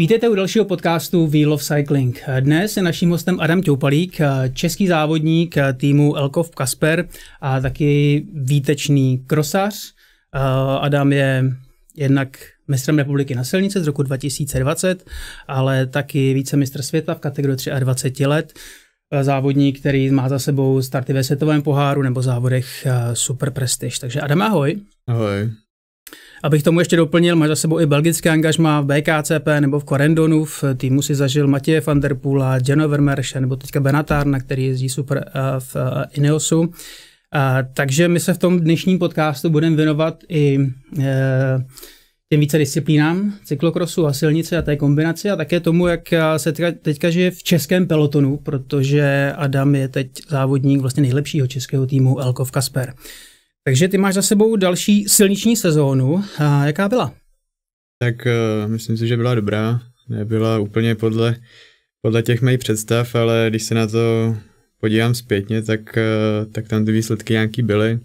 Vítejte u dalšího podcastu Wheel of Cycling. Dnes je naším hostem Adam Ťoupalík, český závodník týmu Elkov Kasper a taky výtečný krosař. Eh, Adam je jednak mistrem republiky na silnice z roku 2020, ale taky více mistr světa v kategorii 23 let. Eh, závodník, který má za sebou starty ve světovém poháru nebo závodech eh, Super Prestige. Takže Adam, ahoj. Ahoj. Abych tomu ještě doplnil, máš za sebou i belgické angažma v BKCP nebo v Korendonu, v týmu si zažil Matěje van der Pula, Jeno Vermerše nebo teďka Benatar, na který jezdí super eh, v eh, Ineosu. Eh, takže my se v tom dnešním podcastu budeme věnovat i těm více disciplínám, cyklokrosu a silnice a té kombinaci a také tomu, jak se teďka žije v českém pelotonu, protože Adam je teď závodník vlastně nejlepšího českého týmu Elkov Kasper. Takže ty máš za sebou další silniční sezónu. A jaká byla? Tak uh, myslím si, že byla dobrá. Nebyla úplně podle, podle těch mých představ, ale když se na to podívám zpětně, tak, uh, tak tam ty výsledky nějaký byly.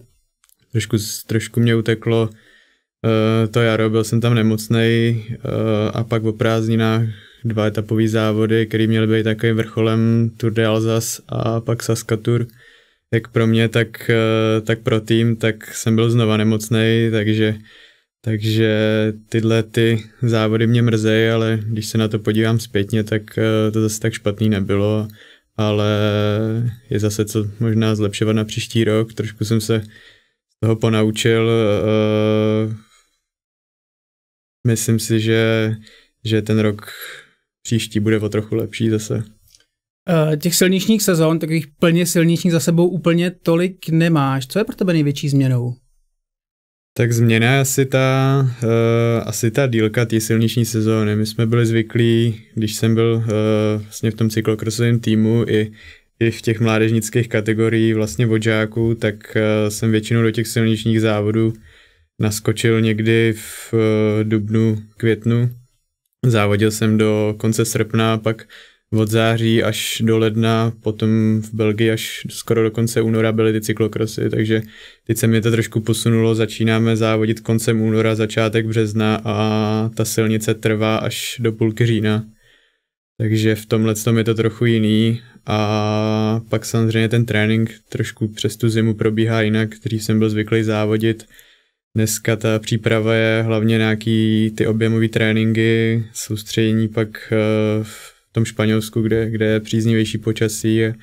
Trošku, trošku mě uteklo uh, to jaro, byl jsem tam nemocný a pak o prázdninách dva etapové závody, které měly být takovým vrcholem Tour de Alsace a pak Saskatur. Tour jak pro mě, tak, eh, tak pro tým, tak jsem byl znova nemocný, takže, takže tyhle ty závody mě mrzejí, ale když se na to podívám zpětně, tak eh, to zase tak špatný nebylo, ale je zase co možná zlepšovat na příští rok, trošku jsem se z toho ponaučil, eh, myslím si, že, že ten rok příští bude o trochu lepší zase. Eh, těch silničních sezon, takových plně silničních za sebou úplně tolik nemáš. Co je pro tebe největší změnou? Tak změna je asi ta, uh, asi ta dílka té silniční sezóny. My jsme byli zvyklí, když jsem byl uh, vlastně v tom cyklokrosovém týmu i, i v těch mládežnických kategorií vlastně vodžáků, tak uh, jsem většinou do těch silničních závodů naskočil někdy v uh, dubnu, květnu. Závodil jsem do konce srpna, pak od září až do ledna, potom v Belgii až skoro do konce února byly ty cyklokrosy, takže teď se mi to trošku posunulo, začínáme závodit koncem února, začátek března a ta silnice trvá až do půlky října. Takže v tomhle tom je to trochu jiný a pak samozřejmě ten trénink trošku přes tu zimu probíhá jinak, který jsem byl zvyklý závodit. Dneska ta příprava je hlavně nějaký ty objemové tréninky, soustředění pak eh, v tom Španělsku, kde, kde je příznivější počasí a,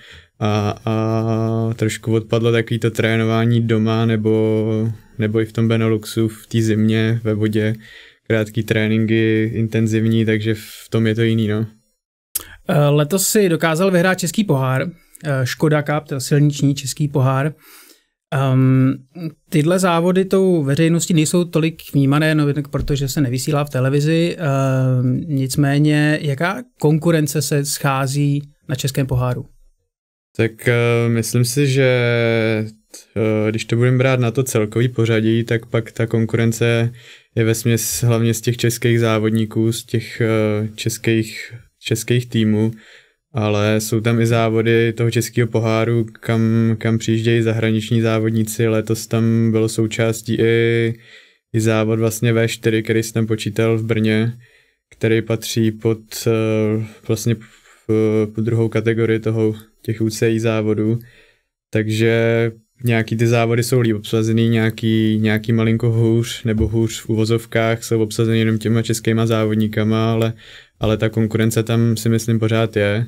a trošku odpadlo takový to trénování doma nebo, nebo i v tom Beneluxu, v té zimě, ve vodě, krátký tréninky, intenzivní, takže v tom je to jiný, no. Eh, letos si dokázal vyhrát Český pohár, eh, Škoda Cup, to silniční Český pohár. Um, tyhle závody tou veřejností nejsou tolik vnímané, no, protože se nevysílá v televizi. Um, nicméně, jaká konkurence se schází na Českém poháru? Tak uh, myslím si, že uh, když to budeme brát na to celkový pořadí, tak pak ta konkurence je ve směs hlavně z těch českých závodníků, z těch uh, českých, českých týmů ale jsou tam i závody toho českého poháru, kam, kam přijíždějí zahraniční závodníci. Letos tam bylo součástí i, i závod vlastně V4, který jsem počítal v Brně, který patří pod eh, vlastně pod druhou kategorii toho těch UCI závodů. Takže nějaký ty závody jsou líp obsazený, nějaký, nějaký malinko hůř nebo hůř v uvozovkách jsou obsazený jenom těma českýma závodníkama, ale, ale ta konkurence tam si myslím pořád je.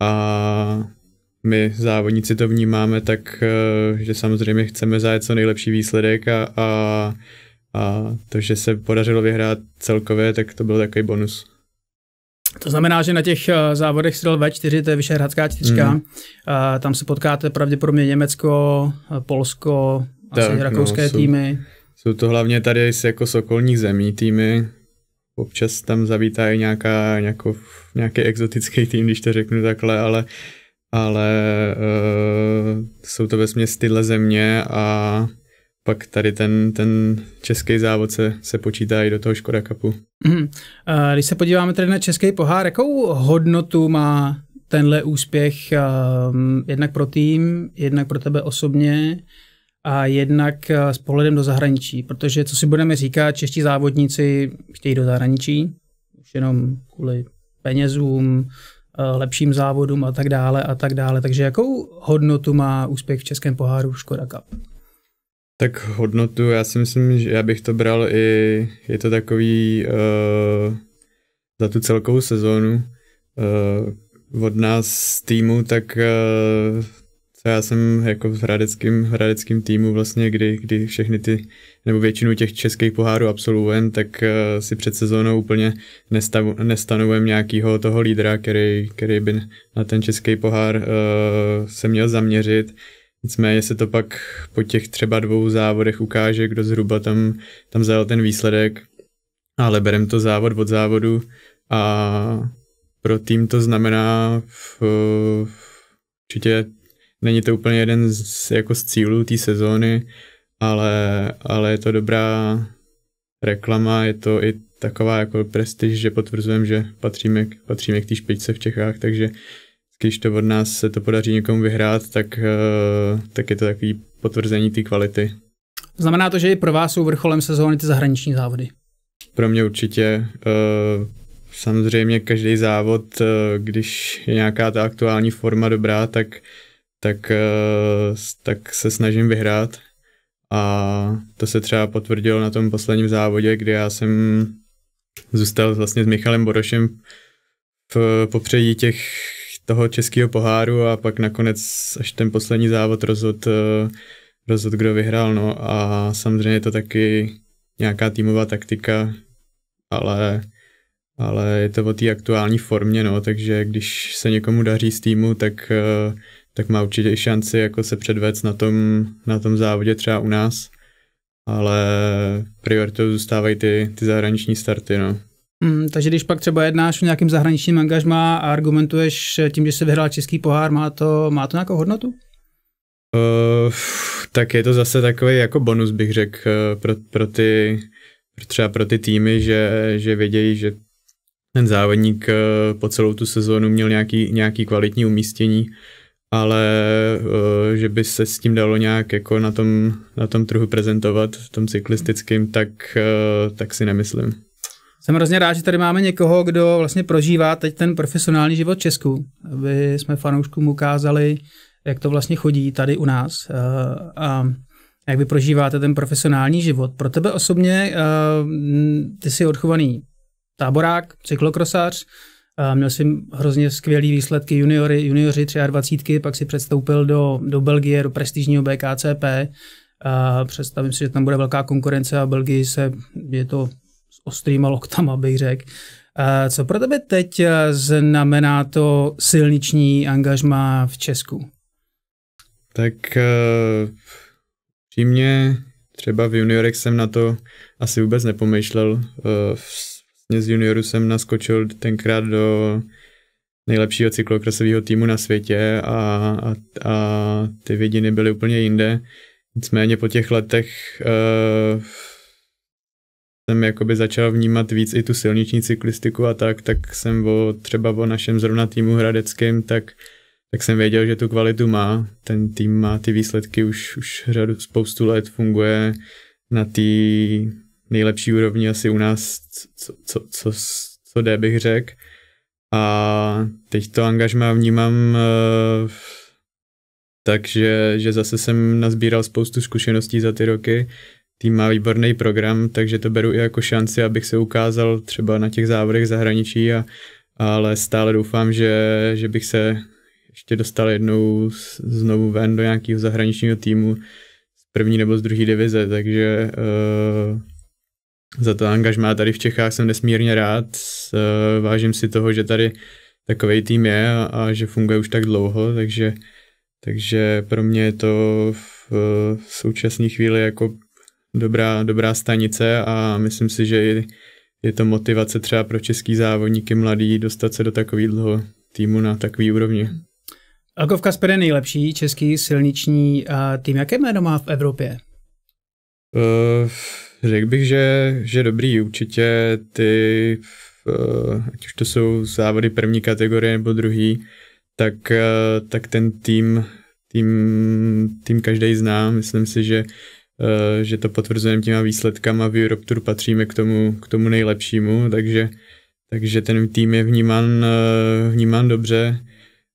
A my závodníci to vnímáme tak, eh, že samozřejmě chceme zajet co nejlepší výsledek a, a, a to, že se podařilo vyhrát celkově, tak to byl takový bonus. To znamená, že na těch eh, závodech Strel V4, to je Vyšehradská čtyřka, mm. tam se potkáte pravděpodobně Německo, eh, Polsko, tak, asi no, rakouské no, jsou, týmy. Jsou to hlavně tady z jako sokolních zemí týmy, občas tam zavítá i nějaká, nějakou, nějaký exotický tým, když to řeknu takhle, ale, ale uh, jsou to ve tyhle země a pak tady ten, ten český závod se, se počítá i do toho Škoda Cupu. Mm. Když se podíváme tedy na český pohár, jakou hodnotu má tenhle úspěch um, jednak pro tým, jednak pro tebe osobně a jednak eh, s pohledem do zahraničí, protože co si budeme říkat, čeští závodníci chtějí do zahraničí, už jenom kvůli penězům, eh, lepším závodům a tak dále a tak dále. Takže jakou hodnotu má úspěch v Českém poháru Škoda Cup? Tak hodnotu, já si myslím, že já bych to bral i, je to takový uh, za tu celkovou sezónu uh, od nás z týmu, tak uh, co já jsem jako v hradeckém, hradeckým týmu vlastně, kdy, kdy všechny ty, nebo většinu těch českých pohárů absolvujem, tak uh, si před sezónou úplně nestanovujem nějakého toho lídra, který, který by na ten český pohár uh, se měl zaměřit Nicméně se to pak po těch třeba dvou závodech ukáže, kdo zhruba tam, tam zajel ten výsledek, ale berem to závod od závodu a pro tým to znamená v, v, určitě není to úplně jeden z, jako z cílů té sezóny, ale, ale je to dobrá reklama, je to i taková jako prestiž, že potvrzujeme, že patříme, patříme k té špičce v Čechách, takže když to od nás se to podaří někomu vyhrát, tak, eh, tak je to takový potvrzení té kvality. Znamená to, že i pro vás jsou vrcholem sezóny ty zahraniční závody? Pro mě určitě. Eh, samozřejmě každý závod, eh, když je nějaká ta aktuální forma dobrá, tak, tak, tak se snažím vyhrát. A to se třeba potvrdilo na tom posledním závodě, kdy já jsem zůstal vlastně s Michalem Borošem v popředí těch toho českého poháru a pak nakonec až ten poslední závod rozhod, eh, rozhod kdo vyhrál. No a samozřejmě je to taky nějaká týmová taktika, ale, ale je to o té aktuální formě, no, takže když se někomu daří z týmu, tak, eh, tak má určitě i šanci jako se předvést na tom, na tom závodě třeba u nás, ale prioritou zůstávají ty, ty zahraniční starty, no. Mm, takže když pak třeba jednáš o nějakým zahraničním angažmá a argumentuješ tím, že se vyhrál český pohár, má to, má to nějakou hodnotu? Uh, tak je to zase takový jako bonus, bych řekl, eh, pro, pro ty, třeba pro ty týmy, že, že vědějí, že ten závodník eh, po celou tu sezónu měl nějaký, nějaký kvalitní umístění, ale že by se s tím dalo nějak jako na tom, na tom trhu prezentovat, v tom cyklistickým, tak, tak si nemyslím. Jsem hrozně rád, že tady máme někoho, kdo vlastně prožívá teď ten profesionální život Česku, aby jsme fanouškům ukázali, jak to vlastně chodí tady u nás eh, a jak vy prožíváte ten profesionální život. Pro tebe osobně, eh, ty jsi odchovaný táborák, cyklokrosář, eh, měl jsi hrozně skvělý výsledky juniory, junioři 23, pak si předstoupil do, do Belgie, do prestižního BKCP, a představím si, že tam bude velká konkurence a v Belgii se je to ostrýma loktama, bych řekl. Eh, co pro tebe teď eh, znamená to silniční angažma v Česku? Tak eh, přímě třeba v juniorech jsem na to asi vůbec nepomýšlel. Vlastně z junioru jsem naskočil tenkrát do nejlepšího cyklokrasového týmu na světě a, a, a ty vidiny byly úplně jinde. Nicméně po těch letech uh, jsem jakoby začal vnímat víc i tu silniční cyklistiku a tak, tak jsem o, třeba o našem zrovna týmu hradeckým, tak, tak jsem věděl, že tu kvalitu má. Ten tým má ty výsledky už, už řadu, spoustu let, funguje na té nejlepší úrovni asi u nás, co, co, co, co jde, bych řekl. A teď to angažma vnímám uh, takže že zase jsem nazbíral spoustu zkušeností za ty roky tým má výborný program, takže to beru i jako šanci, abych se ukázal třeba na těch závodech zahraničí, a, ale stále doufám, že, že bych se ještě dostal jednou znovu ven do nějakého zahraničního týmu z první nebo z druhé divize, takže uh, za to angažmá tady v Čechách jsem nesmírně rád. Uh, vážím si toho, že tady takový tým je a, a že funguje už tak dlouho, takže, takže pro mě je to v, v současné chvíli jako dobrá, dobrá stanice a myslím si, že je, to motivace třeba pro český závodníky mladý dostat se do takového týmu na takový úrovni. Hmm. Alkov Kasper je nejlepší český silniční tým. Jaké jméno má v Evropě? Uh, řekl bych, že, že dobrý. Určitě ty, uh, ať už to jsou závody první kategorie nebo druhý, tak, uh, tak ten tým, tým, tým každý zná. Myslím si, že Eh, že to potvrzujeme těma výsledkama. V Europe Tour patříme k tomu, k tomu nejlepšímu, takže, takže ten tým je vnímán, eh, vnímán dobře.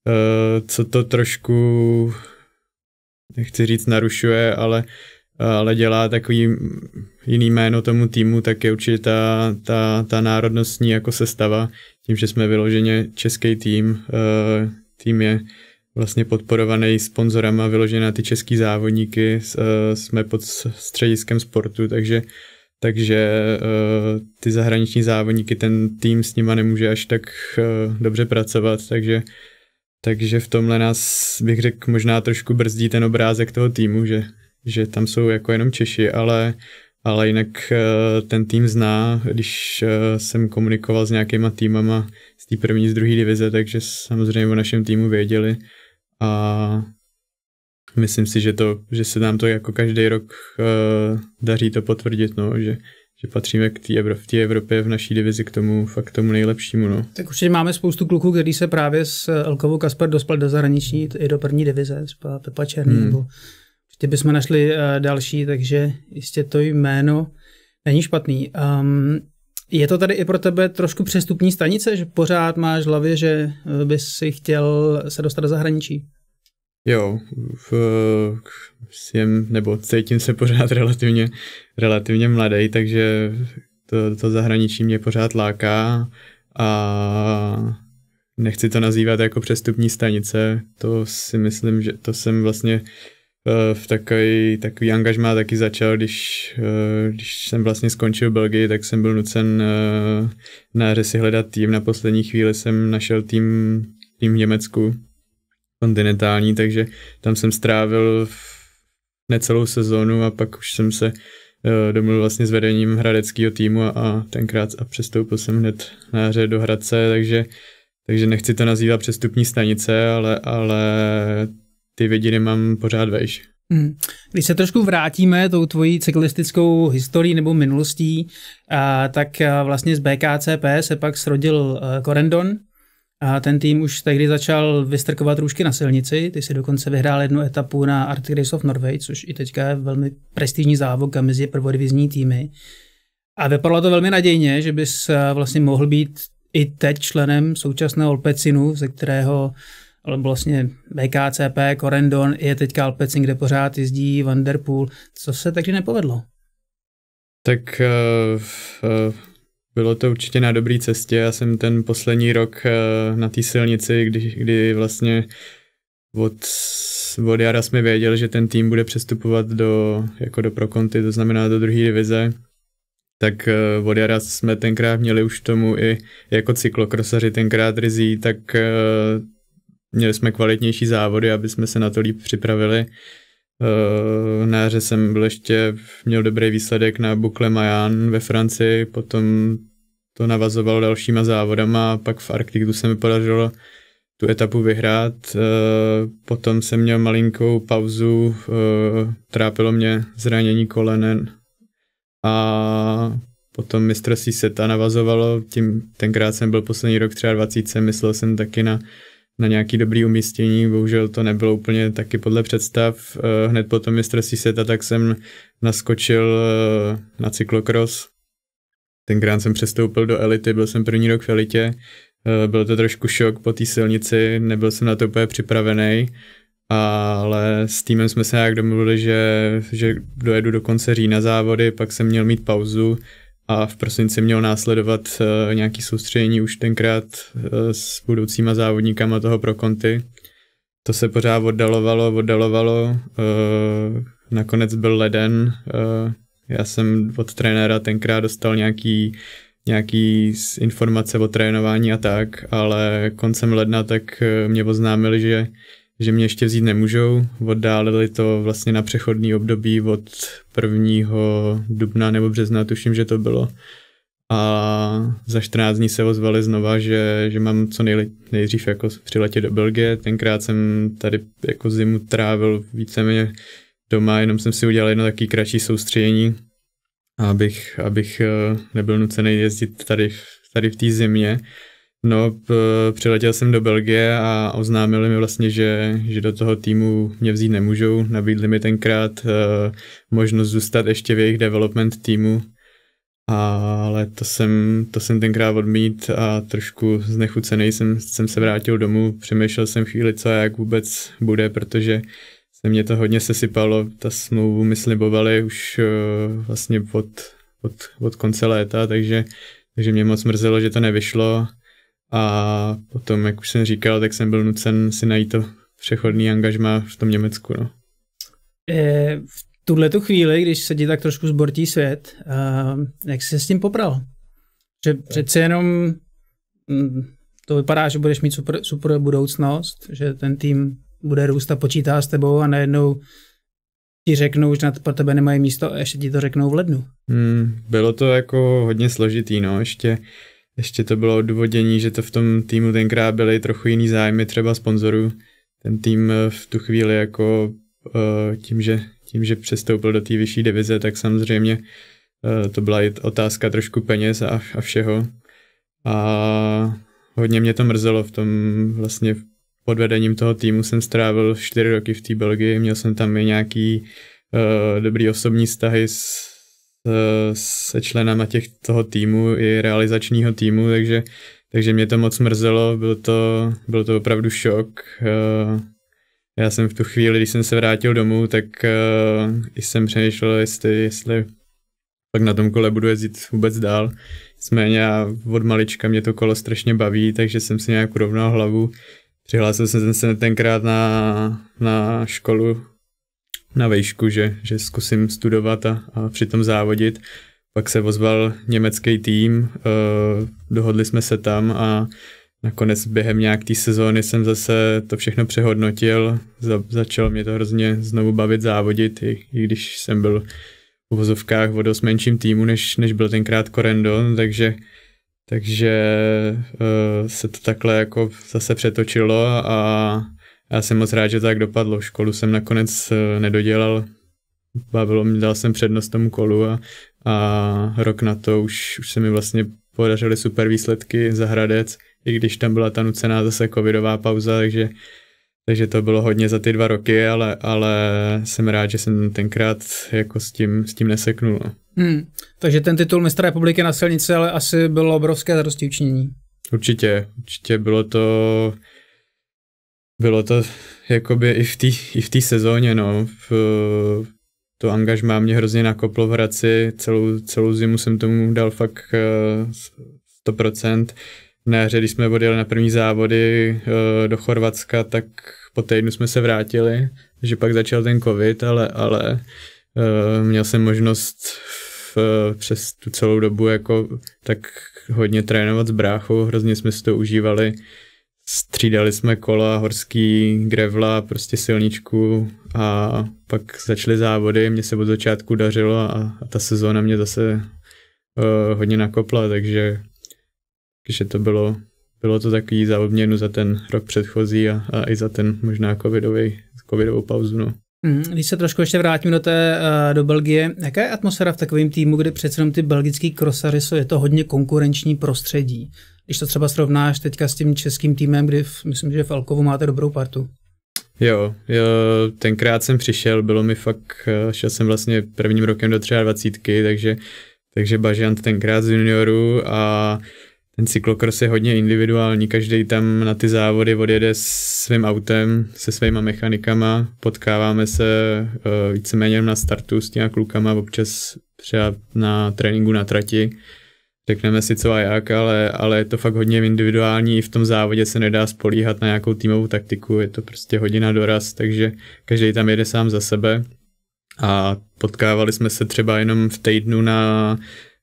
Eh, co to trošku, nechci říct narušuje, ale, ale dělá takový jiný jméno tomu týmu, tak je určitě ta, ta, ta národnostní jako sestava, tím, že jsme vyloženě český tým, tým je vlastně podporovaný sponzorama vyloženě na ty český závodníky, eh, jsme pod střediskem sportu, takže takže eh, ty zahraniční závodníky, ten tým s nima nemůže až tak eh, dobře pracovat, takže, takže v tomhle nás, bych řekl, možná trošku brzdí ten obrázek toho týmu, že, že tam jsou jako jenom Češi, ale, ale jinak ten tým zná, když jsem komunikoval s nějakýma týmama z té první, z druhé divize, takže samozřejmě o našem týmu věděli a myslím si, že, to, že se nám to jako každý rok uh, daří to potvrdit, no, že, že patříme k té Evro, v té Evropě, v naší divizi k tomu fakt tomu nejlepšímu. No. Tak určitě máme spoustu kluků, který se právě s Elkovou Kasper dospal do zahraničí i do první divize, třeba Pepa Černý, hmm. nebo určitě bychom našli uh, další, takže jistě to jméno není špatný. Um, je to tady i pro tebe trošku přestupní stanice, že pořád máš v hlavě, že eh, bys si chtěl se dostat do zahraničí? Jo, v, eh, jsem, nebo cítím se pořád relativně, relativně mladý, takže to, to zahraničí mě pořád láká a nechci to nazývat jako přestupní stanice, to si myslím, že to jsem vlastně Eh, v takový, takový angažmá taky začal, když, eh, když jsem vlastně skončil v Belgii, tak jsem byl nucen eh, na si hledat tým. Na poslední chvíli jsem našel tým, tým v Německu, kontinentální, takže tam jsem strávil necelou sezónu a pak už jsem se domluvil vlastně s vedením hradeckého týmu a, a tenkrát a přestoupil jsem hned na hře do Hradce, takže takže nechci to nazývat přestupní stanice, ale, ale ty vědi nemám pořád vejš. Hmm. Když se trošku vrátíme tou tvojí cyklistickou historií nebo minulostí, a, tak a vlastně z BKCP se pak srodil Korendon e, A ten tým už tehdy začal vystrkovat růžky na silnici. Ty si dokonce vyhrál jednu etapu na Arctic Race of Norway, což i teďka je velmi prestižní závod mezi prvodivizní týmy. A vypadalo to velmi nadějně, že bys e, vlastně mohl být i teď členem současného Olpecinu, ze kterého ale vlastně BKCP, Corendon, je teďka Alpecin, kde pořád jezdí Vanderpool. Co se takže nepovedlo? Tak uh, bylo to určitě na dobré cestě. Já jsem ten poslední rok uh, na té silnici, kdy, kdy vlastně od, od jara jsme věděli, že ten tým bude přestupovat do, jako do Prokonty, to znamená do druhé divize, tak uh, od jara jsme tenkrát měli už tomu i jako cyklokrosaři tenkrát rizí, tak měli jsme kvalitnější závody, aby jsme se na to líp připravili. Eh, na jaře jsem byl ještě, měl dobrý výsledek na Bukle Mayan ve Francii, potom to navazovalo dalšíma závodama, pak v Arktiku se mi podařilo tu etapu vyhrát. Eh, potom jsem měl malinkou pauzu, eh, trápilo mě zranění kolenen a potom mistrovství seta navazovalo, tím tenkrát jsem byl poslední rok 23, myslel jsem taky na na nějaký dobrý umístění, bohužel to nebylo úplně taky podle představ. Eh, hned po tom mistrovství světa tak jsem naskočil eh, na cyklokros. Tenkrát jsem přestoupil do elity, byl jsem první rok v elitě, eh, byl to trošku šok po té silnici, nebyl jsem na to úplně připravený, ale s týmem jsme se nějak domluvili, že, že dojedu do konce října závody, pak jsem měl mít pauzu, a v prosinci mělo následovat uh, nějaký soustředění už tenkrát uh, s budoucíma závodníkama toho pro konty. To se pořád oddalovalo, oddalovalo. Uh, nakonec byl leden. Uh, já jsem od trenéra tenkrát dostal nějaký, nějaký informace o trénování a tak, ale koncem ledna tak mě oznámili, že že mě ještě vzít nemůžou. Oddálili to vlastně na přechodný období od 1. dubna nebo března, tuším, že to bylo. A za 14 dní se ozvali znova, že, že mám co nejle, nejdřív jako přiletět do Belgie. Tenkrát jsem tady jako zimu trávil víceméně doma, jenom jsem si udělal jedno takové kratší soustředění, abych, abych eh, nebyl nucený jezdit tady, tady v té zimě. No, p- přiletěl jsem do Belgie a oznámili mi vlastně, že, že do toho týmu mě vzít nemůžou. Nabídli mi tenkrát uh, možnost zůstat ještě v jejich development týmu, ale to jsem, to jsem tenkrát odmít a trošku znechucený jsem, jsem se vrátil domů. Přemýšlel jsem chvíli, co a jak vůbec bude, protože se mě to hodně sesypalo. Ta smlouvu my slibovali už uh, vlastně od, od, od konce léta, takže, takže mě moc mrzelo, že to nevyšlo a potom, jak už jsem říkal, tak jsem byl nucen si najít to přechodný angažma v tom Německu. No. E, v tuhle tu chvíli, když se ti tak trošku zbortí svět, a jak jsi se s tím popral? Že přece jenom mm, to vypadá, že budeš mít super, super budoucnost, že ten tým bude růst a počítá s tebou a najednou ti řeknou, že na pro tebe nemají místo a ještě ti to řeknou v lednu. Hmm, bylo to jako hodně složitý, no, ještě uh, ještě to bylo odvodění, že to v tom týmu tenkrát byly trochu jiný zájmy, třeba sponzorů. Ten tým eh, v tu chvíli jako eh, tím, že, tím, že přestoupil do té vyšší divize, tak samozřejmě eh, to byla i otázka trošku peněz a, a všeho. A hodně mě to mrzelo v tom vlastně pod vedením toho týmu jsem strávil čtyři roky v té Belgii, měl jsem tam i nějaký uh, dobrý osobní vztahy s, se členama těch toho týmu i realizačního týmu, takže, takže mě to moc mrzelo, bylo to, bylo to opravdu šok. Eh, já jsem v tu chvíli, když jsem se vrátil domů, tak eh, jsem přemýšlel, jestli, jestli pak na tom kole budu jezdit vůbec dál. Nicméně já od malička mě to kolo strašně baví, takže jsem si nějak urovnal hlavu. Přihlásil jsem se tenkrát na, na školu na vejšku, že, že zkusím studovat a, a přitom závodit. Pak se ozval německý tým, uh, dohodli jsme se tam a nakonec během nějak té sezóny jsem zase to všechno přehodnotil, za, začal mě to hrozně znovu bavit závodit, i, i když jsem byl v vozovkách o dost menším týmu, než, než byl tenkrát Corendon, takže, takže uh, se to takhle jako zase přetočilo a já jsem moc rád, že to tak dopadlo. Školu jsem nakonec eh, nedodělal. Bavilo mě, dal jsem přednost tomu kolu a, a rok na to už, už se mi vlastně podařily super výsledky za Hradec, i když tam byla ta nucená zase covidová pauza, takže, takže to bylo hodně za ty dva roky, ale, ale jsem rád, že jsem tenkrát jako s tím, s tím neseknul. No. Hmm. Takže ten titul mistra republiky na silnici ale asi bylo obrovské učinění. Určitě, určitě bylo to bylo to jakoby i v té i v sezóně, no. V, to angažmá mě hrozně nakoplo v Hradci, celou, celou zimu jsem tomu dal fakt uh, eh, 100%. Na jaře, když jsme odjeli na první závody uh, do Chorvatska, tak po týdnu jsme se vrátili, že pak začal ten covid, ale, ale uh, měl jsem možnost v, přes tu celou dobu jako tak hodně trénovat s bráchou, hrozně jsme si to užívali střídali jsme kola, horský, grevla, prostě silničku a pak začaly závody, mně se od začátku dařilo a, a ta sezóna mě zase uh, hodně nakopla, takže, že to bylo, bylo to takový za obměnu za ten rok předchozí a, a i za ten možná covidový, covidovou pauzu. No. Mhm, když se trošku ještě vrátím do té, eh, do Belgie, jaká je atmosféra v takovém týmu, kde přece jenom ty belgický krosary jsou, je to hodně konkurenční prostředí. Když to třeba srovnáš teďka s tím českým týmem, kdy v, myslím, že v Alkovu máte dobrou partu. Jo, jo, tenkrát jsem přišel, bylo mi fakt, eh, šel jsem vlastně prvním rokem do 23, takže, takže Bažant tenkrát z junioru a ten cyklokros je hodně individuální, každý tam na ty závody odjede svým autem, se svýma mechanikama, potkáváme se eh, víceméně na startu s těma klukama, občas třeba na tréninku na trati, řekneme si co a jak, ale, ale je to fakt hodně individuální, v tom závodě se nedá spolíhat na nějakou týmovou taktiku, je to prostě hodina doraz, takže každý tam jede sám za sebe a potkávali jsme se třeba jenom v týdnu na,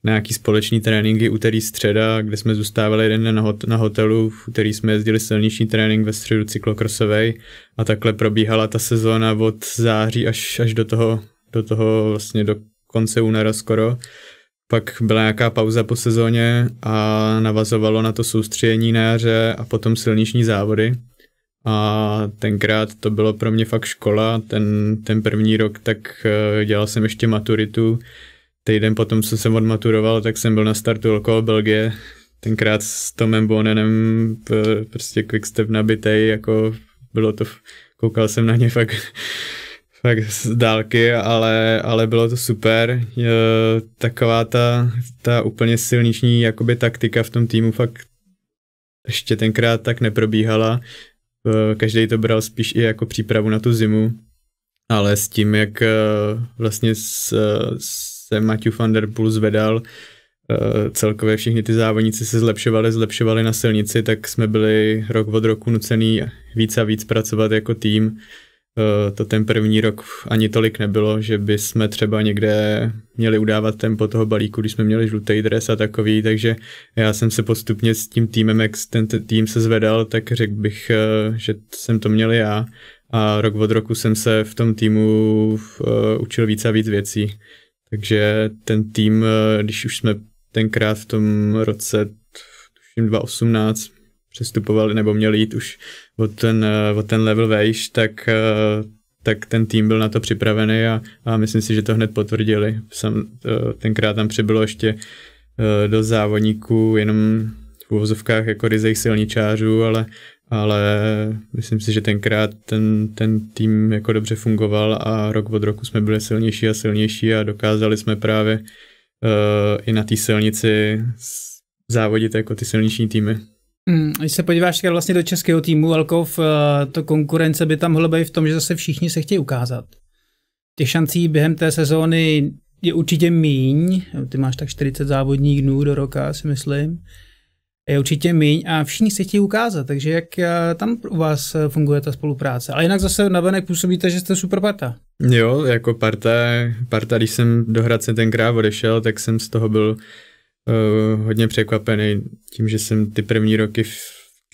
na nějaký společný tréninky úterý středa, kde jsme zůstávali jeden den na, na hotelu, v úterý jsme jezdili silniční trénink ve středu cyklokrosovej a takhle probíhala ta sezóna od září až, až do toho, do toho vlastně do konce února skoro pak byla nějaká pauza po sezóně a navazovalo na to soustředění na jaře a potom silniční závody. A tenkrát to bylo pro mě fakt škola, ten, ten první rok, tak eh, dělal jsem ještě maturitu. Týden potom, co jsem odmaturoval, tak jsem byl na startu okolo Belgie. Tenkrát s Tomem Bonenem prostě quickstep nabitej, jako bylo to, koukal jsem na ně fakt fakt z dálky, ale, ale bylo to super. Je, taková ta, ta úplně silniční jakoby taktika v tom týmu fakt ještě tenkrát tak neprobíhala. E, Každý to bral spíš i jako přípravu na tu zimu, ale s tím, jak e, vlastně e, se Matthew van der Poel zvedal, celkově všichni ty závodníci se zlepšovali, zlepšovali na silnici, tak jsme byli rok od roku nucený víc a víc pracovat jako tým Eh, to ten první rok ani tolik nebylo, že by jsme třeba někde měli udávat tempo toho balíku, když jsme měli žlutý dres a takový, takže já jsem se postupně s tím týmem, jak ten tým se zvedal, tak řekl bych, eh, že jsem to měl já a rok od roku jsem se v tom týmu eh, učil víc a víc věcí. Takže ten tým, když už jsme tenkrát v tom roce 2018 přestupovali nebo měl jít už o ten, eh, o ten level vejš, tak, eh, tak ten tým byl na to připravený a, a myslím si, že to hned potvrdili. Sam, eh, tenkrát tam přibylo ještě do závodníků jenom v uvozovkách jako ryzej silničářů, ale, ale myslím si, že tenkrát ten, ten tým jako dobře fungoval a rok od roku jsme byli silnější a silnější a dokázali jsme právě uh, i na té silnici závodit jako ty silniční týmy. Hmm, když se podíváš vlastně do českého týmu alkov, eh, to konkurence by tam mohla být v tom, že zase všichni se chtějí ukázat. Těch šancí během té sezóny je určitě míň, ty máš tak 40 závodních dnů do roka, si myslím, je určitě míň a všichni se chtějí ukázat, takže jak eh, tam u vás eh, funguje ta spolupráce. Ale jinak zase venek působíte, že jste super parta. Jo, jako parta, parta když jsem do Hradce tenkrát odešel, tak jsem z toho byl uh, hodně překvapený tím, že jsem ty první roky v,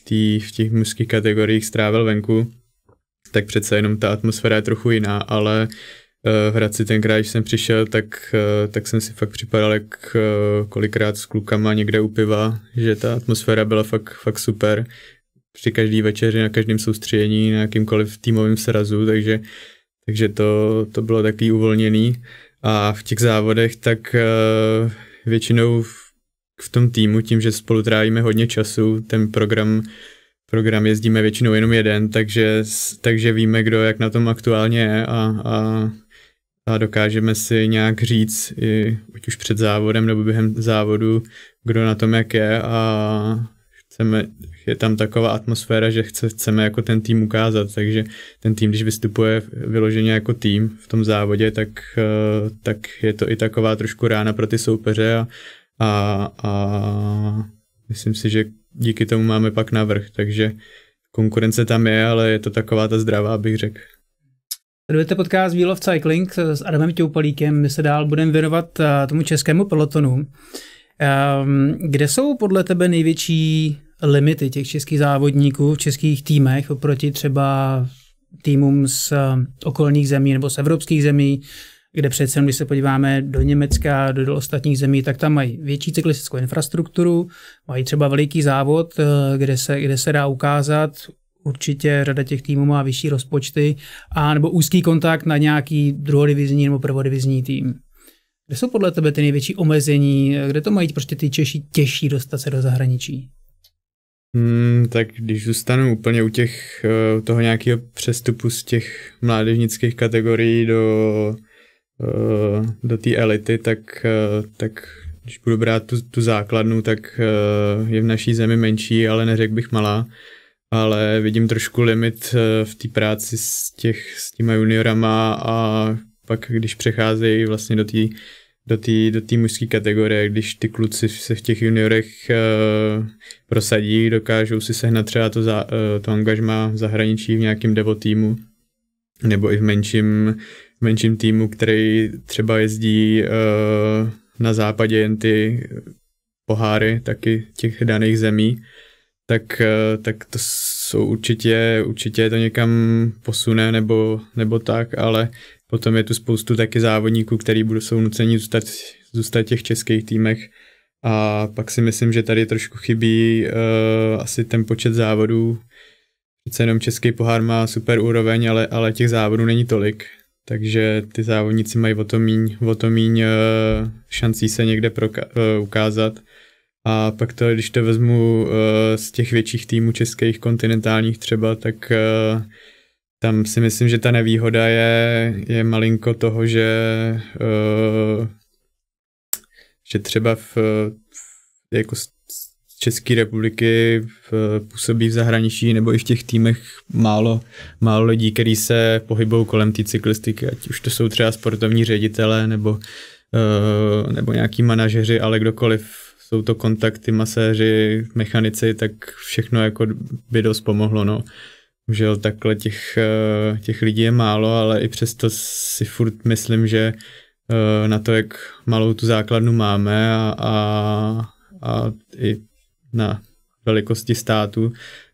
tý, v těch mužských kategoriích strávil venku, tak přece jenom ta atmosféra je trochu jiná, ale uh, v Hradci tenkrát, když jsem přišel, tak, uh, tak jsem si fakt připadal jak uh, kolikrát s klukama někde u piva, že ta atmosféra byla fakt, fakt super při každý večeři, na každém soustředění, na jakýmkoliv týmovém srazu, takže, takže to, to bylo takový uvolněný. A v těch závodech tak uh, většinou v tom týmu, tím, že spolu trávíme hodně času, ten program, program jezdíme většinou jenom jeden, takže, takže víme, kdo jak na tom aktuálně je a, a, a dokážeme si nějak říct, i, ať už před závodem nebo během závodu, kdo na tom jak je a chceme, je tam taková atmosféra, že chce, chceme jako ten tým ukázat, takže ten tým, když vystupuje vyloženě jako tým v tom závodě, tak, eh, tak je to i taková trošku rána pro ty soupeře a, a, a myslím si, že díky tomu máme pak navrh, takže konkurence tam je, ale je to taková ta zdravá, bych řekl. Sledujete podcast Wheel of Cycling s Adamem Těupalíkem, my se dál budeme věnovat tomu českému pelotonu. Ehm, kde jsou podle tebe největší limity těch českých závodníků v českých týmech oproti třeba týmům z e, okolních zemí nebo z evropských zemí, kde přece, když se podíváme do Německa, do, do ostatních zemí, tak tam mají větší cyklistickou infrastrukturu, mají třeba veliký závod, eh, kde se, kde se dá ukázat, určitě řada těch týmů má vyšší rozpočty, a nebo úzký kontakt na nějaký druhodivizní nebo prvodivizní tým. Kde jsou podle tebe ty největší omezení, kde to mají prostě ty Češi těžší dostat se do zahraničí? Hmm, tak když zůstanu úplně u těch, eh, toho nějakého přestupu z těch mládežnických kategorií do Eh, do té elity, tak, eh, tak když budu brát tu, tu základnu, tak eh, je v naší zemi menší, ale neřekl bych malá. Ale vidím trošku limit v té práci s, těch, s těma juniorama a pak, když přecházejí vlastně do té do té do mužské kategorie, když ty kluci se v těch juniorech e, prosadí, dokážou si sehnat třeba to, za, e, to angažma v zahraničí v nějakém devo týmu, nebo i v menším v menším týmu, který třeba jezdí uh, na západě jen ty poháry taky těch daných zemí, tak, eh, tak to jsou určitě, určitě to někam posune nebo, nebo tak, ale potom je tu spoustu taky závodníků, který budou, jsou nuceni zůstat, zůstat těch českých týmech a pak si myslím, že tady trošku chybí uh, asi ten počet závodů, přece jenom český pohár má super úroveň, ale, ale těch závodů není tolik, takže ty závodníci mají o to míň, o to míň eh, šancí se někde proka- eh, ukázat. A pak to, když to vezmu eh, z těch větších týmů českých, kontinentálních třeba, tak tam si myslím, že ta nevýhoda je, je malinko toho, že, že třeba v, v jako z České republiky v, působí v zahraničí nebo i v těch týmech málo, málo lidí, kteří se pohybou kolem té cyklistiky, ať už to jsou třeba sportovní ředitele nebo, uh, nebo nějaký manažeři, ale kdokoliv jsou to kontakty, maséři, mechanici, tak všechno jako by dost pomohlo. No. Že jo, takhle těch, eh, těch lidí je málo, ale i přesto si furt myslím, že eh, na to, jak malou tu základnu máme a, a, a i na velikosti státu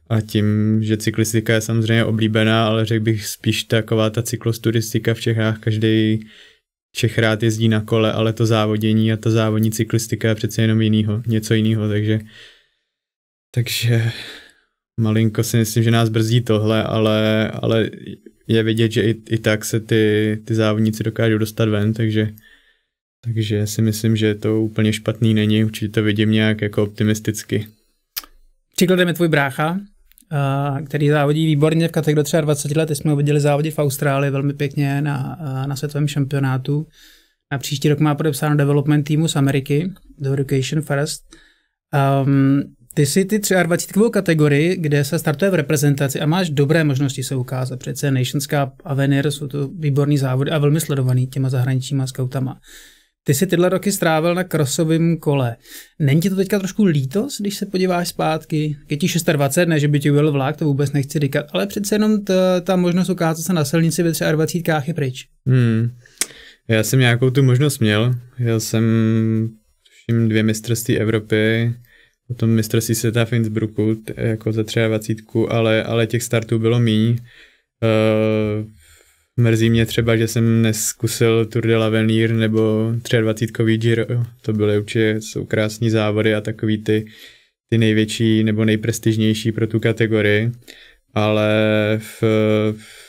a tím, že cyklistika je samozřejmě oblíbená, ale řekl bych spíš taková ta cyklosturistika v Čechách, každý Čech rád jezdí na kole, ale to závodění a ta závodní cyklistika je přece jenom jinýho, něco jiného, takže takže malinko si myslím, že nás brzdí tohle, ale, ale je vidět, že i, i tak se ty, ty závodníci dokážou dostat ven, takže takže si myslím, že to úplně špatný není, určitě to vidím nějak jako optimisticky. Příkladem je tvůj brácha, eh, který závodí výborně v kategorii 23 let. jsme ho viděli závodit v Austrálii velmi pěkně na, eh, na světovém šampionátu. Na příští rok má podepsáno development týmu z Ameriky, The Education First. Um, ehm, ty jsi ty 23 kategorii, kde se startuje v reprezentaci a máš dobré možnosti se ukázat. Přece Nations Cup a Vener jsou to výborný závody a velmi sledovaný těma zahraničníma scoutama. Ty jsi tyhle roky strávil na krosovém kole. Není ti to teďka trošku lítos, když se podíváš zpátky? Je ti 26, ne, že by ti byl vlak, to vůbec nechci říkat, ale přece jenom ta, ta možnost ukázat se na silnici ve 23 je pryč. Hmm. Já jsem nějakou tu možnost měl. Já jsem tuším dvě mistrovství Evropy, potom mistrovství světa v Innsbrucku, jako za 23, ale, ale těch startů bylo míň. Uh, Mrzí mě třeba, že jsem neskusil Tour de l'Avenir nebo 23. Giro. To byly určitě jsou krásní závody a takový ty, ty největší nebo nejprestižnější pro tu kategorii. Ale v,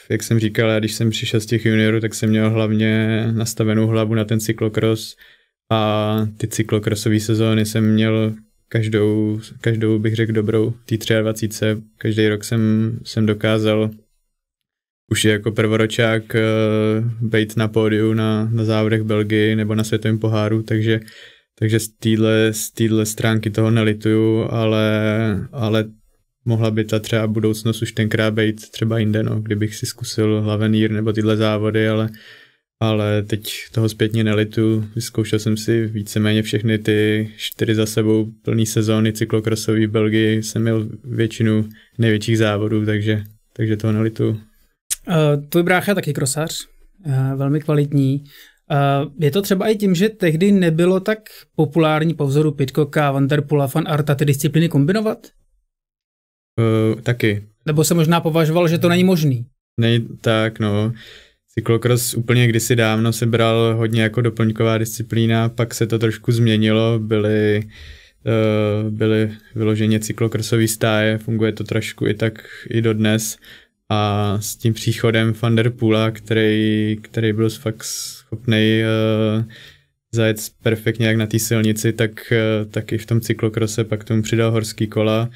jak jsem říkal, já když jsem přišel z těch juniorů, tak jsem měl hlavně nastavenou hlavu na ten cyklokros a ty cyklokrosové sezóny jsem měl každou, každou bych řekl dobrou, tý 23. Každý rok jsem, jsem dokázal už je jako prvoročák uh, eh, být na pódiu na, na závodech Belgii nebo na světovém poháru, takže takže z téhle z týhle stránky toho nelituju, ale, ale mohla by ta třeba budoucnost už tenkrát být třeba jinde, no, kdybych si zkusil Hlavenír nebo tyhle závody, ale, ale teď toho zpětně nelitu. Vyzkoušel jsem si víceméně všechny ty čtyři za sebou plné sezóny cyklokrosový v Belgii. Jsem měl většinu největších závodů, takže, takže toho nelitu. Uh, tvůj brácha je taky krosař, uh, velmi kvalitní. Uh, je to třeba i tím, že tehdy nebylo tak populární po vzoru Pitcocka, Vanderpula, Fan Arta ty disciplíny kombinovat? Uh, taky. Nebo se možná považoval, že to není možný? Ne, tak, no. Cyklokros úplně kdysi dávno se bral hodně jako doplňková disciplína, pak se to trošku změnilo, byly, uh, byly vyloženě cyklokrosový stáje, funguje to trošku i tak i dodnes. A s tím příchodem Van der který, který byl fakt schopný uh, zajet perfektně jak na té silnici, tak, uh, tak i v tom cyklokrose pak tomu přidal horský kola.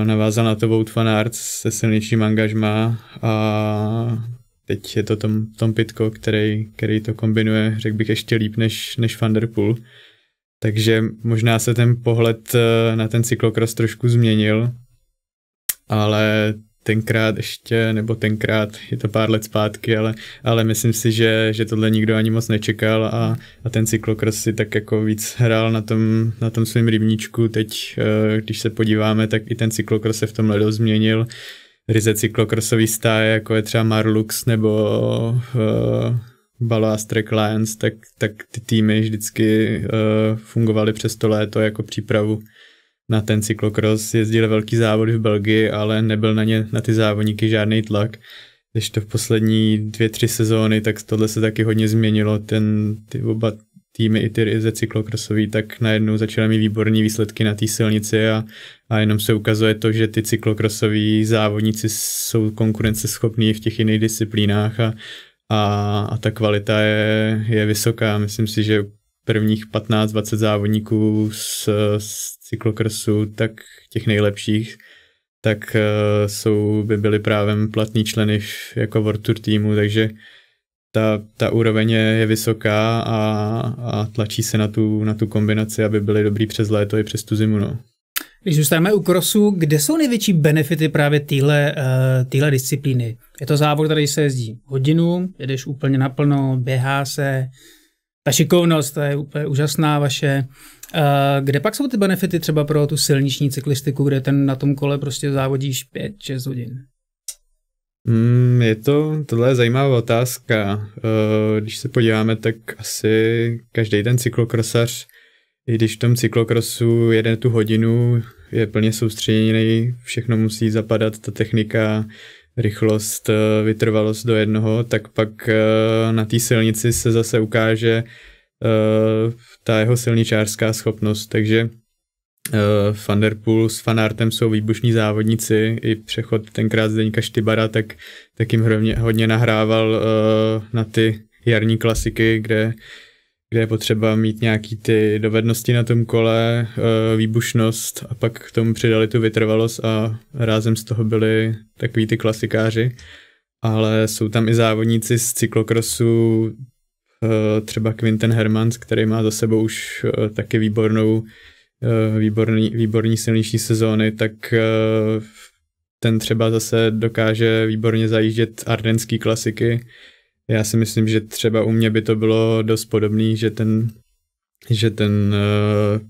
Uh, navázal na to vout van Aert se silnějším angažmá a teď je to Tom, Tom Pitko, který, který to kombinuje, řekl bych, ještě líp než, než Van Der Takže možná se ten pohled na ten cyklokros trošku změnil, ale tenkrát ještě, nebo tenkrát, je to pár let zpátky, ale, ale myslím si, že, že tohle nikdo ani moc nečekal a, a ten cyklokros si tak jako víc hrál na tom, na tom svém rybníčku. Teď, eh, když se podíváme, tak i ten cyklokros se v tom ledu změnil. Ryze cyklokrosový stáje, jako je třeba Marlux nebo uh, eh, Ballastrek Lions, tak, tak ty týmy vždycky uh, fungovaly přes to léto jako přípravu na ten cyklokros jezdily velký závody v Belgii, ale nebyl na ně, na ty závodníky žádný tlak. Když to v poslední dvě, tři sezóny, tak tohle se taky hodně změnilo. Ten, ty oba týmy i ty ze cyklokrosový, tak najednou začaly mít výborné výsledky na té silnici a, a jenom se ukazuje to, že ty cyklokrosoví závodníci jsou konkurenceschopní v těch jiných disciplínách a, a, a ta kvalita je, je vysoká. Myslím si, že prvních 15-20 závodníků z, z cyklokrosu, tak těch nejlepších, tak eh, jsou, by byli právě platní členy jako World Tour týmu, takže ta, ta úroveň je, je vysoká a, a tlačí se na tu, na tu kombinaci, aby byly dobrý přes léto i přes tu zimu. No. Když zůstáváme u krosu, kde jsou největší benefity právě téhle uh, eh, disciplíny? Je to závod, který se jezdí hodinu, jedeš úplně naplno, běhá se, šikovnost, ta je úplně úžasná vaše. Eh, kde pak jsou ty benefity třeba pro tu silniční cyklistiku, kde ten na tom kole prostě závodíš 5-6 hodin? Mm, je to, tohle je zajímavá otázka. Eh, když se podíváme, tak asi každý ten cyklokrosař, i když v tom cyklokrosu jede tu hodinu, je plně soustředěný, všechno musí zapadat, ta technika, rychlost, eh, vytrvalost do jednoho, tak pak eh, na té silnici se zase ukáže eh, ta jeho silničářská schopnost. Takže Van s Fanartem jsou výbušní závodníci, i přechod tenkrát Zdeňka Štybara, tak, tak jim hodně, hodně nahrával na ty jarní klasiky, kde kde je potřeba mít nějaký ty dovednosti na tom kole, eh, výbušnost a pak k tomu přidali tu vytrvalost a rázem z toho byli takový ty klasikáři. Ale jsou tam i závodníci z cyklokrosu, eh, třeba Quinten Hermans, který má za sebou už eh, taky výbornou, výborný, výborný silnější sezóny, tak ten třeba zase dokáže výborně zajíždět ardenský klasiky, já si myslím, že třeba u mě by to bylo dost podobný, že ten, že ten, eh,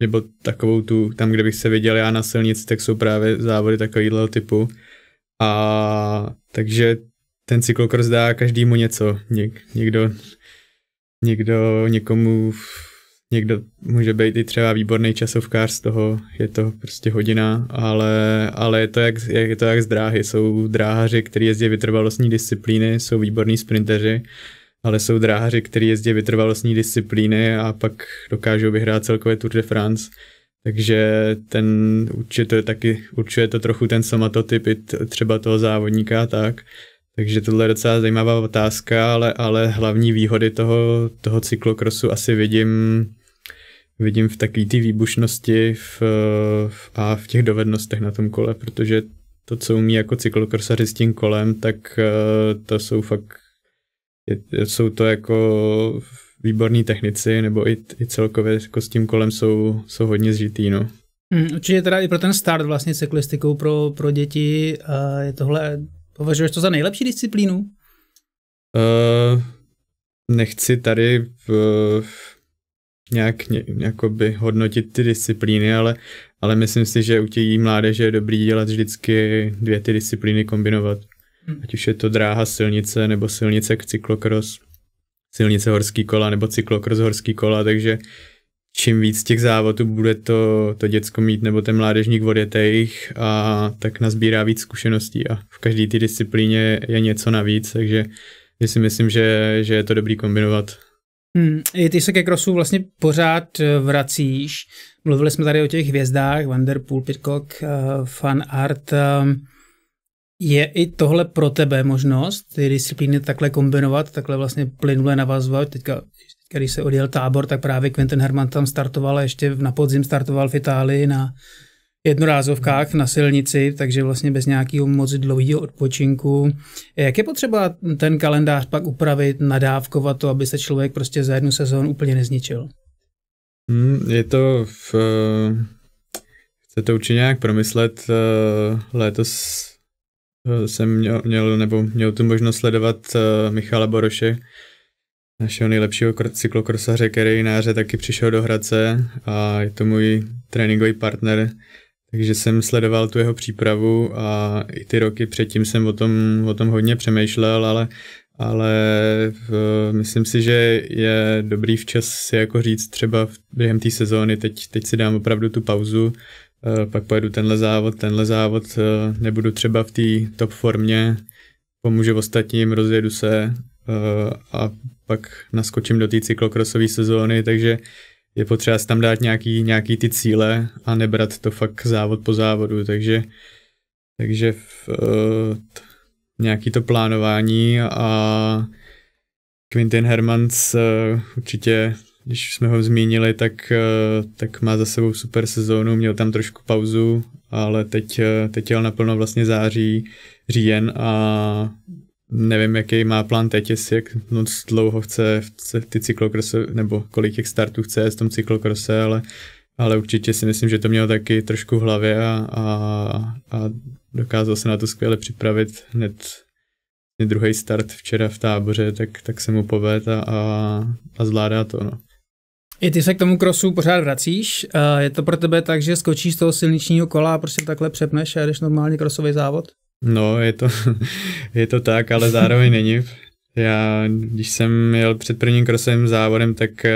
nebo takovou tu, tam, kde bych se viděl já na silnici, tak jsou právě závody takového typu. A takže ten cyklokros dá každému něco. Ně, někdo, někdo někomu někdo může být i třeba výborný časovkář, z toho je to prostě hodina, ale, ale je, to jak, je to jak z dráhy. Jsou dráhaři, kteří jezdí vytrvalostní disciplíny, jsou výborní sprinteři, ale jsou dráhaři, kteří jezdí vytrvalostní disciplíny a pak dokážou vyhrát celkově Tour de France. Takže ten určuje to taky, určuje to trochu ten somatotyp i třeba toho závodníka tak. Takže tohle je docela zajímavá otázka, ale, ale hlavní výhody toho, toho cyklokrosu asi vidím vidím v takové té výbušnosti v, eh, a v těch dovednostech na tom kole, protože to, co umí jako cyklokrosaři s tím kolem, tak eh, to jsou fakt, jsou to jako výborní technici, nebo i, i celkově jako s tím kolem jsou, jsou hodně zžitý, no. Hmm, určitě teda i pro ten start vlastně cyklistikou pro, pro děti je tohle, považuješ to za nejlepší disciplínu? Uh, nechci tady v, v nějak ně, jakoby hodnotit ty disciplíny, ale, ale myslím si, že u těch mládeže je dobrý dělat vždycky dvě ty disciplíny kombinovat. Hmm. Ať už je to dráha silnice nebo silnice k cyklokros, silnice horský kola nebo cyklokros horský kola, takže čím víc těch závodů bude to, to děcko mít nebo ten mládežník odjete jich a tak nazbírá víc zkušeností a v každé ty disciplíně je něco navíc, takže si myslím, že, že je to dobrý kombinovat. Hmm, ty se ke krosu vlastně pořád eh, vracíš. Mluvili jsme tady o těch hvězdách, Vanderpool, Pitcock, uh, eh, Fan Art. Um, ehm, je i tohle pro tebe možnost ty disciplíny takhle kombinovat, takhle vlastně plynule navazovat? Teďka, teďka, když se odjel tábor, tak právě Quentin Herman tam startoval a ještě na podzim startoval v Itálii na jednorázovkách na silnici, takže vlastně bez nějakého moc dlouhého odpočinku. Jak je potřeba ten kalendář pak upravit, nadávkovat to, aby se člověk prostě za jednu sezónu úplně nezničil? Hmm, je to v, eh, chce to určitě nějak promyslet. Eh, Letos eh, jsem měl, měl nebo měl tu možnost sledovat Michala Boroše, našeho nejlepšího cyklokrosaře, který na taky přišel do Hradce a je to můj tréninkový partner takže jsem sledoval tu jeho přípravu a i ty roky předtím jsem o tom, o tom hodně přemýšlel, ale, ale v, myslím si, že je dobrý včas si jako říct třeba v, během té sezóny, teď, teď si dám opravdu tu pauzu, eh, pak pojedu tenhle závod, tenhle závod, eh, nebudu třeba v té top formě, pomůžu ostatním, rozjedu se eh, a pak naskočím do té cyklokrosové sezóny, takže je potřeba si tam dát nějaký, nějaký ty cíle a nebrat to fakt závod po závodu, takže, takže v, uh, eh, t, nějaký to plánování a Quintin Hermans uh, určitě, když jsme ho zmínili, tak, uh, tak má za sebou super sezónu, měl tam trošku pauzu, ale teď, uh, teď jel naplno vlastně září, říjen a Nevím, jaký má plán teď, jestli jak moc dlouho chce ty cyklokrosy, nebo kolik těch startů chce v tom cyklokrose, ale, ale určitě si myslím, že to mělo taky trošku v hlavě a, a, a dokázal se na to skvěle připravit hned druhý start včera v táboře, tak, tak se mu povedl a, a, a zvládá to. No. I ty se k tomu krosu pořád vracíš. Eh, je to pro tebe tak, že skočíš z toho silničního kola a prostě takhle přepneš a jdeš normálně krosový závod? No, je to, je to tak, ale zároveň není. Já, když jsem jel před prvním krosovým závodem, tak, eh,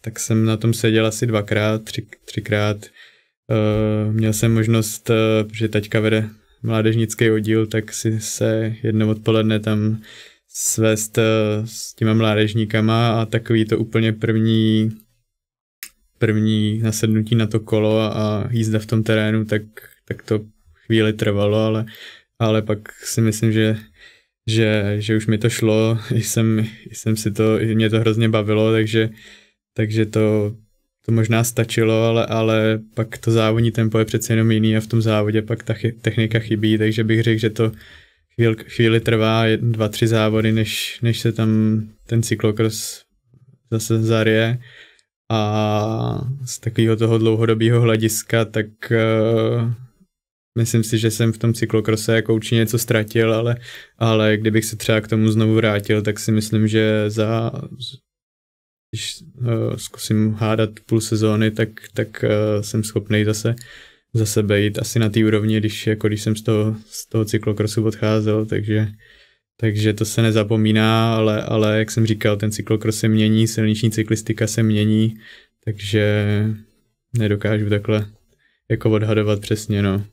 tak jsem na tom seděl asi dvakrát, tři, třikrát. Eh, měl jsem možnost, eh, že taťka vede mládežnický oddíl, tak si se jedno odpoledne tam svést s těma mládežníkama a takový to úplně první první nasednutí na to kolo a, a jízda v tom terénu, tak, tak to chvíli trvalo, ale, ale pak si myslím, že, že, že už mi to šlo, jsem, jsem si to, mě to hrozně bavilo, takže, takže to, to možná stačilo, ale, ale pak to závodní tempo je přece jenom jiný a v tom závodě pak ta chy, technika chybí, takže bych řekl, že to chvíli, chvíli trvá dva, tři závody, než, než se tam ten cyklokros zase zarije a z takového toho dlouhodobého hlediska, tak uh, Myslím si, že jsem v tom cyklokrose jako určitě něco ztratil, ale, ale kdybych se třeba k tomu znovu vrátil, tak si myslím, že za když uh, zkusím hádat půl sezóny, tak, tak uh, jsem schopný zase za sebe jít asi na té úrovni, když, jako když jsem z toho, z toho cyklokrosu odcházel, takže, takže to se nezapomíná, ale, ale jak jsem říkal, ten cyklokros se mění, silniční cyklistika se mění, takže nedokážu takhle jako odhadovat přesně, no.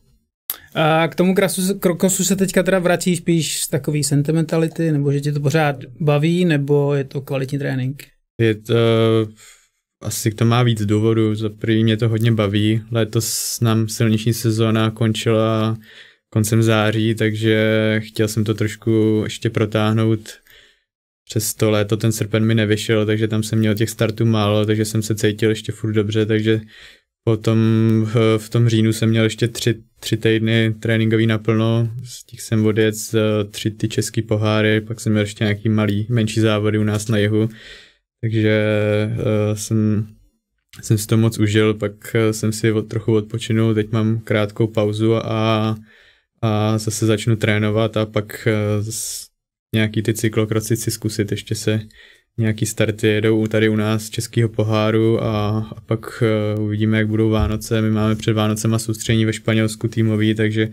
A k tomu krasu, krokosu se teďka teda vrací spíš z takový sentimentality, nebo že tě to pořád baví, nebo je to kvalitní trénink? Je to, asi to má víc důvodů. Za první mě to hodně baví. Letos nám silniční sezóna končila koncem září, takže chtěl jsem to trošku ještě protáhnout přes to léto ten srpen mi nevyšel, takže tam jsem měl těch startů málo, takže jsem se cítil ještě furt dobře, takže Potom v tom říjnu jsem měl ještě tři, tři týdny tréninkový naplno, z těch jsem odjet eh, tři ty český poháry, pak jsem měl ještě nějaký malý, menší závody u nás na jihu, takže eh, jsem, jsem si to moc užil, pak eh, jsem si od, trochu odpočinul, teď mám krátkou pauzu a, a zase začnu trénovat a pak nějaký ty cyklokroci si zkusit ještě se nějaký starty jedou tady u nás z Českého poháru a, a pak uh, uvidíme, jak budou Vánoce. My máme před Vánocema soustření ve Španělsku týmový, takže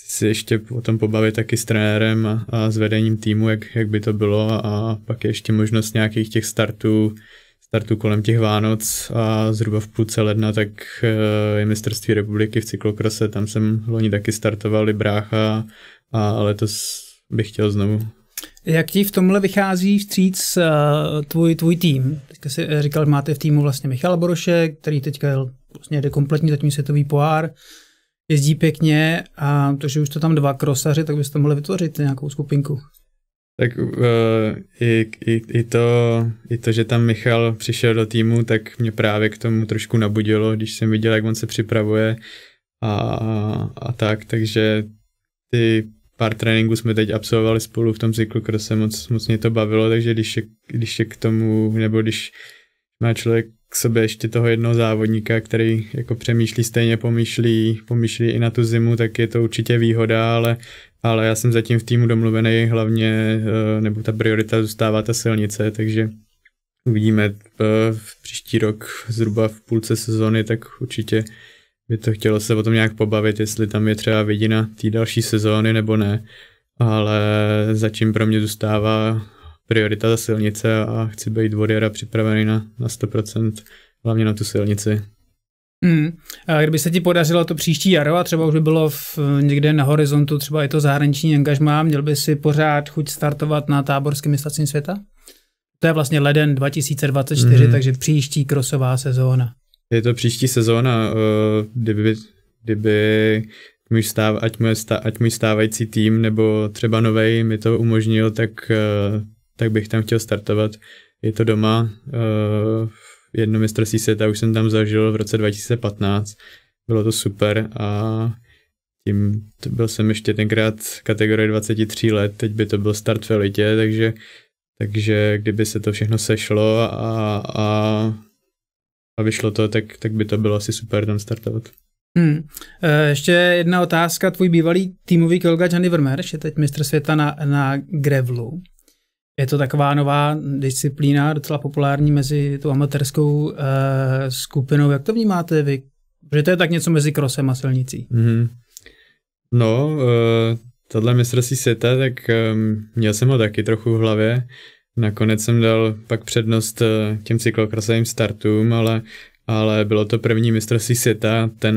si ještě o tom pobavit taky s trenérem a, a s vedením týmu, jak, jak by to bylo a pak je ještě možnost nějakých těch startů, startů kolem těch Vánoc a zhruba v půlce ledna tak uh, je mistrovství republiky v cyklokrose, tam jsem loni taky startoval i brácha a letos bych chtěl znovu jak ti v tomhle vychází vstříc uh, tvůj, tvůj tým? Teďka jsi říkal, že máte v týmu vlastně Michala Boroše, který teďka jel, vlastně jde kompletní zatím světový pohár, jezdí pěkně a to, že už to tam dva krosaři, tak byste mohli vytvořit nějakou skupinku. Tak uh, i, i, i, to, i to, že tam Michal přišel do týmu, tak mě právě k tomu trošku nabudilo, když jsem viděl, jak on se připravuje a, a tak, takže ty pár tréninků jsme teď absolvovali spolu v tom cyklu, se moc, moc mě to bavilo, takže když je, když je k tomu, nebo když má člověk k sobě ještě toho jednoho závodníka, který jako přemýšlí stejně, pomýšlí, pomýšlí i na tu zimu, tak je to určitě výhoda, ale, ale já jsem zatím v týmu domluvený hlavně, eh, nebo ta priorita zůstává ta silnice, takže uvidíme eh, v příští rok zhruba v půlce sezony, tak určitě by to chtělo se o tom nějak pobavit, jestli tam je třeba vidina té další sezóny nebo ne, ale začím pro mě zůstává priorita za silnice a chci být od připravený na, na 100%, hlavně na tu silnici. Hmm. A kdyby se ti podařilo to příští jaro a třeba už by bylo v, někde na horizontu třeba i to zahraniční angažmá, měl by si pořád chuť startovat na táborském mistrovství světa? To je vlastně leden 2024, hmm. takže příští krosová sezóna je to příští sezóna, eh, kdyby, kdyby můj stáv, ať, můj stáv, ať můj stávající tým nebo třeba novej mi to umožnil, tak, eh, tak bych tam chtěl startovat. Je to doma, eh, jedno mistrovství světa už jsem tam zažil v roce 2015, bylo to super a tím to byl jsem ještě tenkrát kategorie 23 let, teď by to byl start v elitě, takže, takže kdyby se to všechno sešlo a, a a vyšlo to, tak, tak by to bylo asi super tam startovat. Hmm. E, ještě jedna otázka. Tvůj bývalý týmový kolega Johnny Vermeerš je teď mistr světa na, na grevlu. Je to taková nová disciplína, docela populární mezi tu amatérskou uh, skupinou. Jak to vnímáte vy? Že to je tak něco mezi krosem a silnicí. Mm-hmm. No, uh, tohle mistrovství světa, tak um, měl jsem ho taky trochu v hlavě. Nakonec jsem dal pak přednost eh, těm cyklokrosovým startům, ale, ale bylo to první mistrovství světa. Ten,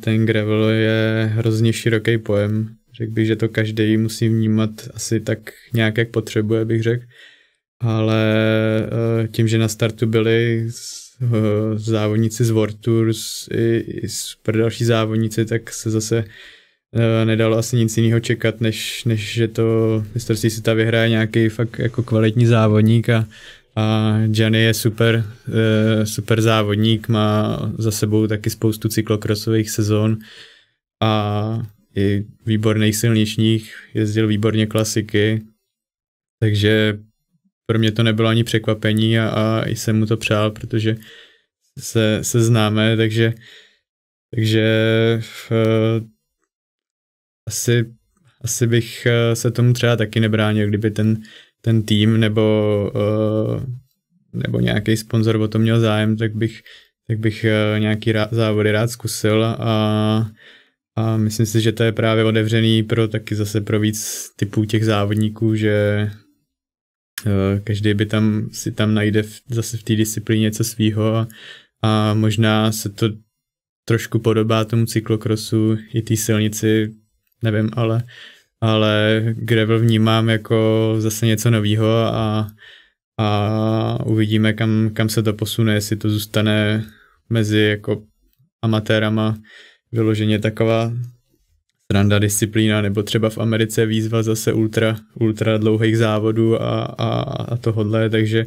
ten gravel je hrozně široký pojem. Řekl bych, že to každý musí vnímat asi tak nějak, jak potřebuje, bych řekl. Ale eh, tím, že na startu byli eh, závodníci z World Tours i, i z další závodníci, tak se zase Eh, nedalo asi nic jiného čekat, než, než že to mistrovství světa vyhraje nějaký fakt jako kvalitní závodník a, a Gianni je super, eh, super závodník, má za sebou taky spoustu cyklokrosových sezon a i výborných silničních, jezdil výborně klasiky, takže pro mě to nebylo ani překvapení a, a jsem mu to přál, protože se, se známe, takže takže eh, asi, asi bych eh, se tomu třeba taky nebránil, kdyby ten, ten tým nebo, eh, nebo nějaký sponzor o to měl zájem, tak bych, tak bych eh, nějaký rá, závody rád zkusil a, a myslím si, že to je právě otevřený pro taky zase pro víc typů těch závodníků, že každý by tam si tam najde v, zase v té disciplíně něco svýho a, a možná se to trošku podobá tomu cyklokrosu i té silnici nevím, ale, ale Gravel vnímám jako zase něco nového a, a uvidíme, kam, kam se to posune, jestli to zůstane mezi jako amatérama vyloženě taková stranda disciplína, nebo třeba v Americe výzva zase ultra, ultra dlouhých závodů a, a, a tohodle, takže,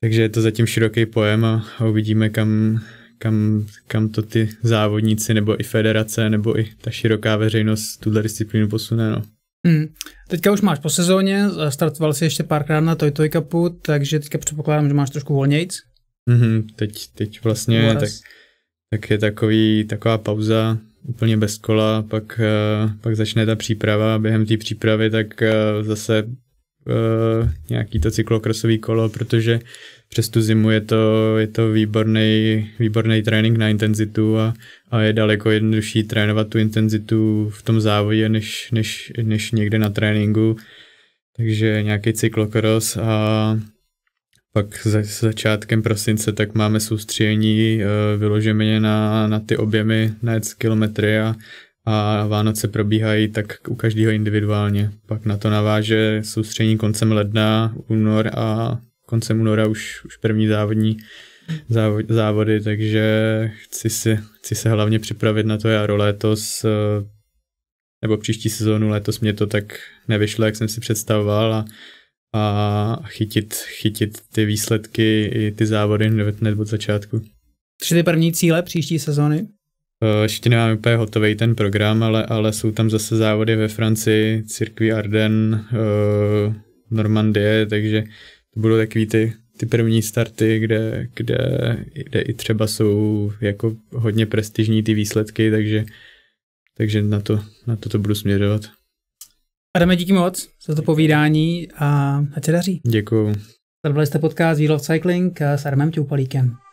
takže je to zatím široký pojem a uvidíme, kam, kam, kam to ty závodníci nebo i federace nebo i ta široká veřejnost tuhle disciplínu posune. No. Hmm. Teďka už máš po sezóně, startoval jsi ještě párkrát na Toy Toy Cupu, takže teďka předpokládám, že máš trošku volnějc. Mm-hmm, teď, teď vlastně tak, tak, je takový, taková pauza úplně bez kola, pak, eh, pak začne ta příprava, během té přípravy tak eh, zase Uh, nějaký to cyklokrosový kolo, protože přes tu zimu je to, je to výborný, výborný trénink na intenzitu a, a, je daleko jednodušší trénovat tu intenzitu v tom závodě, než, než, než někde na tréninku. Takže nějaký cyklokros a pak za, začátkem prosince tak máme soustředění e, vyloženě na, na ty objemy, na kilometry a, a Vánoce probíhají tak u každého individuálně. Pak na to naváže soustředění koncem ledna, únor a koncem února už, už první závodní závod, závody, takže chci, si, chci se hlavně připravit na to jaro letos, eh, nebo příští sezónu letos mě to tak nevyšlo, jak jsem si představoval a, a chytit, chytit ty výsledky i ty závody hned od začátku. Tři ty první cíle příští sezóny? Eh, ještě nemám úplně hotový ten program, ale, ale jsou tam zase závody ve Francii, Cirkvi Arden, eh, Normandie, takže to budou takový ty, ty první starty, kde, kde, kde i třeba jsou jako hodně prestižní ty výsledky, takže, takže na, to, na to to budu směřovat. Adame, díky moc za to povídání a ať se daří. Děkuju. Sledovali jste podcast Wheel of Cycling eh, s Armem Ťoupalíkem.